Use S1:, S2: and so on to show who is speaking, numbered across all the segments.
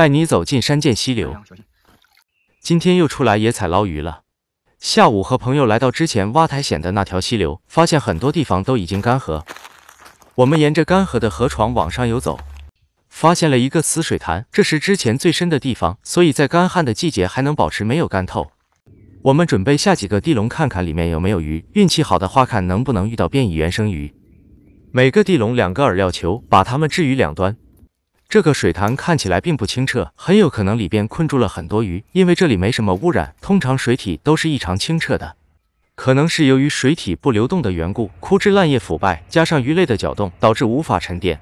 S1: 带你走进山涧溪流。今天又出来野采捞鱼了。下午和朋友来到之前挖苔藓的那条溪流，发现很多地方都已经干涸。我们沿着干涸的河床往上游走，发现了一个死水潭，这是之前最深的地方，所以在干旱的季节还能保持没有干透。我们准备下几个地笼看看里面有没有鱼，运气好的话看能不能遇到变异原生鱼。每个地笼两个饵料球，把它们置于两端。这个水潭看起来并不清澈，很有可能里边困住了很多鱼，因为这里没什么污染，通常水体都是异常清澈的，可能是由于水体不流动的缘故，枯枝烂叶腐败，加上鱼类的搅动，导致无法沉淀。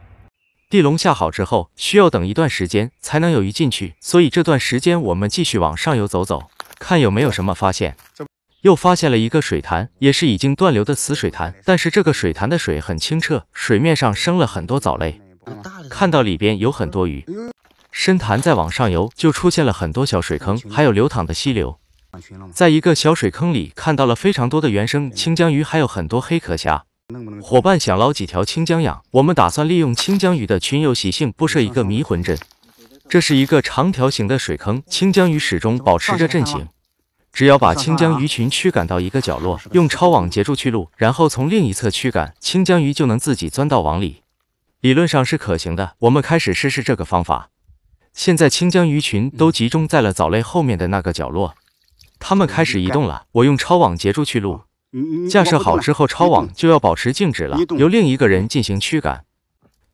S1: 地笼下好之后，需要等一段时间才能有鱼进去，所以这段时间我们继续往上游走走，看有没有什么发现。又发现了一个水潭，也是已经断流的死水潭，但是这个水潭的水很清澈，水面上生了很多藻类。看到里边有很多鱼，深潭再往上游就出现了很多小水坑，还有流淌的溪流。在一个小水坑里看到了非常多的原生青江鱼，还有很多黑壳虾。伙伴想捞几条青江养，我们打算利用青江鱼的群游习性，布设一个迷魂阵。这是一个长条形的水坑，青江鱼始终保持着阵型。只要把青江鱼群驱赶到一个角落，用抄网截住去路，然后从另一侧驱赶青江鱼，就能自己钻到网里。理论上是可行的，我们开始试试这个方法。现在清江鱼群都集中在了藻类后面的那个角落，它们开始移动了。我用抄网截住去路，架设好之后，抄网就要保持静止了，由另一个人进行驱赶。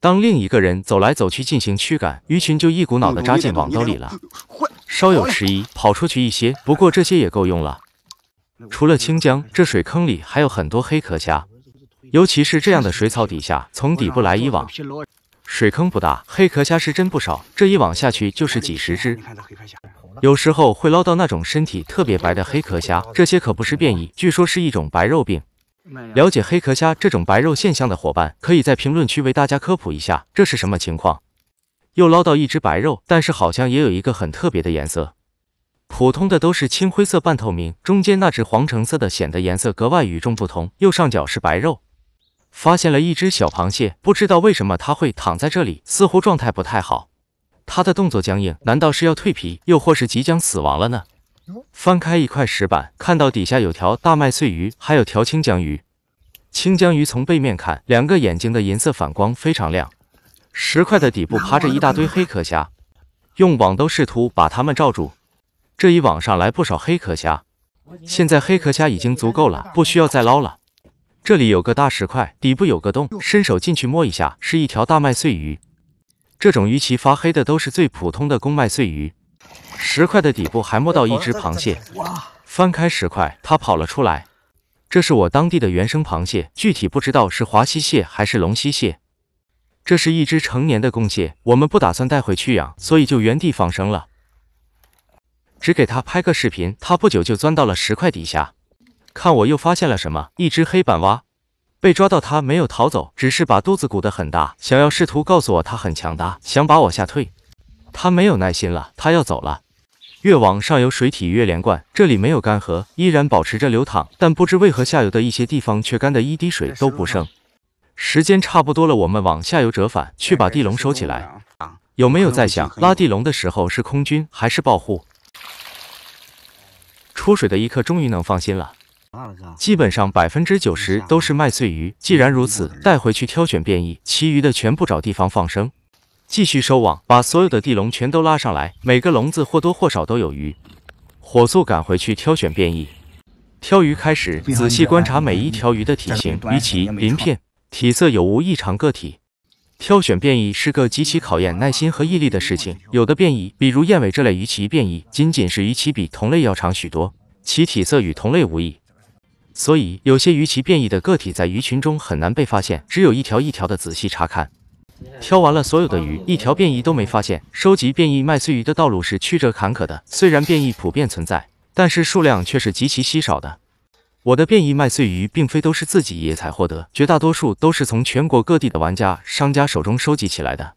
S1: 当另一个人走来走去进行驱赶，鱼群就一股脑的扎进网兜里了。稍有迟疑，跑出去一些，不过这些也够用了。除了清江，这水坑里还有很多黑壳虾。尤其是这样的水草底下，从底部来一网，水坑不大，黑壳虾是真不少。这一网下去就是几十只。有时候会捞到那种身体特别白的黑壳虾，这些可不是变异，据说是一种白肉病。了解黑壳虾这种白肉现象的伙伴，可以在评论区为大家科普一下这是什么情况。又捞到一只白肉，但是好像也有一个很特别的颜色，普通的都是青灰色半透明，中间那只黄橙色的显得颜色格外与众不同。右上角是白肉。发现了一只小螃蟹，不知道为什么它会躺在这里，似乎状态不太好。它的动作僵硬，难道是要蜕皮，又或是即将死亡了呢？翻开一块石板，看到底下有条大麦穗鱼，还有条青江鱼。青江鱼从背面看，两个眼睛的银色反光非常亮。石块的底部趴着一大堆黑壳虾，用网兜试图把它们罩住。这一网上来不少黑壳虾，现在黑壳虾已经足够了，不需要再捞了。这里有个大石块，底部有个洞，伸手进去摸一下，是一条大麦穗鱼。这种鱼鳍发黑的都是最普通的公麦穗鱼。石块的底部还摸到一只螃蟹，翻开石块，它跑了出来。这是我当地的原生螃蟹，具体不知道是华西蟹还是龙溪蟹。这是一只成年的公蟹，我们不打算带回去养，所以就原地放生了。只给它拍个视频，它不久就钻到了石块底下。看我又发现了什么？一只黑板蛙，被抓到，它没有逃走，只是把肚子鼓得很大，想要试图告诉我它很强大，想把我吓退。它没有耐心了，它要走了。越往上游，水体越连贯，这里没有干涸，依然保持着流淌，但不知为何下游的一些地方却干得一滴水都不剩。时间差不多了，我们往下游折返，去把地笼收起来。有没有在想拉地笼的时候是空军还是爆护？出水的一刻，终于能放心了。基本上百分之九十都是麦穗鱼。既然如此，带回去挑选变异，其余的全部找地方放生。继续收网，把所有的地笼全都拉上来，每个笼子或多或少都有鱼。火速赶回去挑选变异。挑鱼开始，仔细观察每一条鱼的体型、鱼鳍、鳞片、体色有无异常个体。挑选变异是个极其考验耐心和毅力的事情。有的变异，比如燕尾这类鱼鳍变异，仅仅是鱼鳍比同类要长许多，其体色与同类无异。所以，有些鱼鳍变异的个体在鱼群中很难被发现，只有一条一条的仔细查看。挑完了所有的鱼，一条变异都没发现。收集变异麦穗鱼的道路是曲折坎坷的。虽然变异普遍存在，但是数量却是极其稀少的。我的变异麦穗鱼并非都是自己野采获得，绝大多数都是从全国各地的玩家、商家手中收集起来的。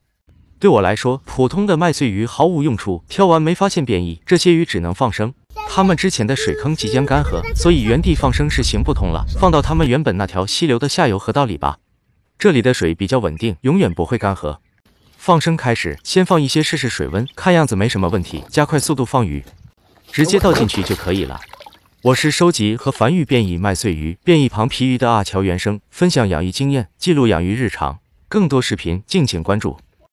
S1: 对我来说，普通的麦穗鱼毫无用处。挑完没发现变异，这些鱼只能放生。他们之前的水坑即将干涸，所以原地放生是行不通了，放到他们原本那条溪流的下游河道里吧，这里的水比较稳定，永远不会干涸。放生开始，先放一些试试水温，看样子没什么问题，加快速度放鱼，直接倒进去就可以了。我是收集和繁育变异麦穗鱼、变异旁皮鱼的阿乔，原生分享养鱼经验，记录养鱼日常，更多视频敬请关注。